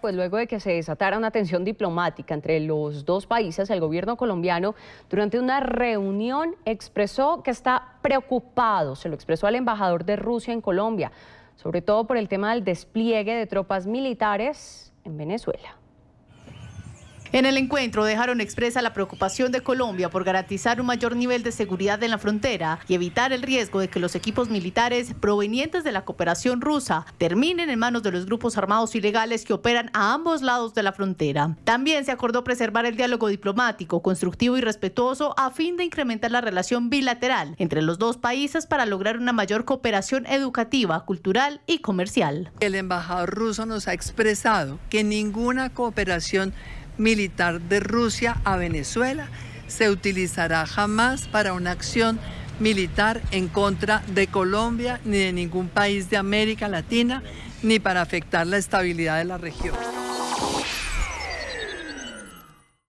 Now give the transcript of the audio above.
pues luego de que se desatara una tensión diplomática entre los dos países, el gobierno colombiano durante una reunión expresó que está preocupado, se lo expresó al embajador de Rusia en Colombia, sobre todo por el tema del despliegue de tropas militares en Venezuela. En el encuentro dejaron expresa la preocupación de Colombia por garantizar un mayor nivel de seguridad en la frontera y evitar el riesgo de que los equipos militares provenientes de la cooperación rusa terminen en manos de los grupos armados ilegales que operan a ambos lados de la frontera. También se acordó preservar el diálogo diplomático, constructivo y respetuoso a fin de incrementar la relación bilateral entre los dos países para lograr una mayor cooperación educativa, cultural y comercial. El embajador ruso nos ha expresado que ninguna cooperación militar de Rusia a Venezuela se utilizará jamás para una acción militar en contra de Colombia ni de ningún país de América Latina, ni para afectar la estabilidad de la región.